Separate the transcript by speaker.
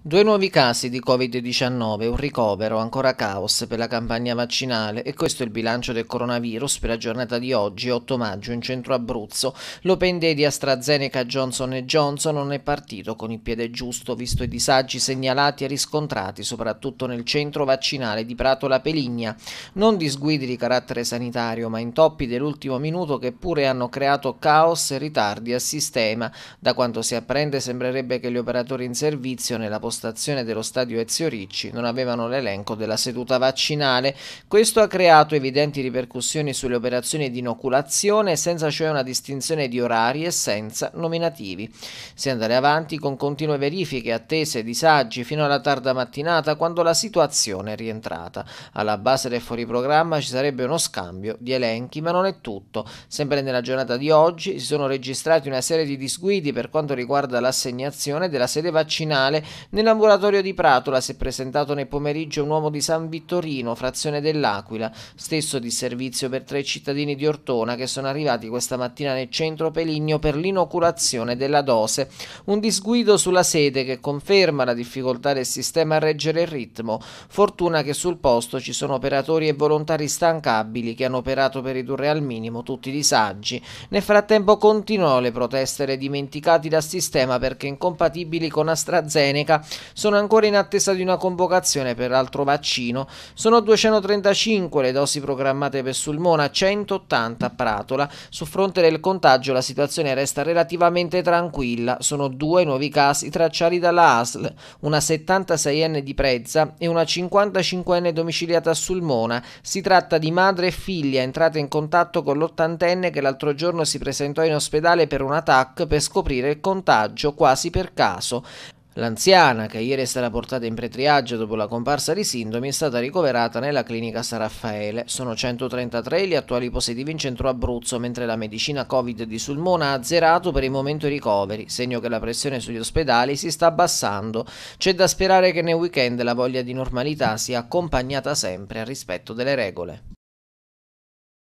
Speaker 1: Due nuovi casi di Covid-19, un ricovero, ancora caos per la campagna vaccinale e questo è il bilancio del coronavirus per la giornata di oggi, 8 maggio, in centro Abruzzo. L'open day di AstraZeneca Johnson Johnson non è partito con il piede giusto visto i disagi segnalati e riscontrati soprattutto nel centro vaccinale di Prato La Peligna. Non disguidi di carattere sanitario ma intoppi dell'ultimo minuto che pure hanno creato caos e ritardi al sistema. Da quanto si apprende sembrerebbe che gli operatori in servizio nella postazione stazione dello stadio Ezio Ricci non avevano l'elenco della seduta vaccinale. Questo ha creato evidenti ripercussioni sulle operazioni di inoculazione, senza cioè una distinzione di orari e senza nominativi. Si andare avanti con continue verifiche, attese, disagi fino alla tarda mattinata quando la situazione è rientrata. Alla base del fuoriprogramma ci sarebbe uno scambio di elenchi, ma non è tutto. Sempre nella giornata di oggi si sono registrati una serie di disguidi per quanto riguarda l'assegnazione della sede vaccinale Nell'ambulatorio di Pratola si è presentato nel pomeriggio un uomo di San Vittorino, frazione dell'Aquila, stesso di servizio per tre cittadini di Ortona che sono arrivati questa mattina nel centro Peligno per l'inoculazione della dose. Un disguido sulla sede che conferma la difficoltà del sistema a reggere il ritmo. Fortuna che sul posto ci sono operatori e volontari stancabili che hanno operato per ridurre al minimo tutti i disagi. Nel frattempo continuano le proteste dei dimenticati dal sistema perché incompatibili con AstraZeneca sono ancora in attesa di una convocazione per l'altro vaccino. Sono 235 le dosi programmate per Sulmona, 180 a Pratola. Sul fronte del contagio la situazione resta relativamente tranquilla. Sono due nuovi casi tracciati dalla ASL, una 76enne di Prezza e una 55enne domiciliata a Sulmona. Si tratta di madre e figlia entrate in contatto con l'ottantenne che l'altro giorno si presentò in ospedale per un attacco per scoprire il contagio quasi per caso. L'anziana, che ieri è stata portata in pretriaggio dopo la comparsa di sindomi, è stata ricoverata nella clinica San Raffaele. Sono 133 gli attuali positivi in centro Abruzzo, mentre la medicina Covid di Sulmona ha azzerato per il momento i ricoveri, segno che la pressione sugli ospedali si sta abbassando. C'è da sperare che nel weekend la voglia di normalità sia accompagnata sempre al rispetto delle regole.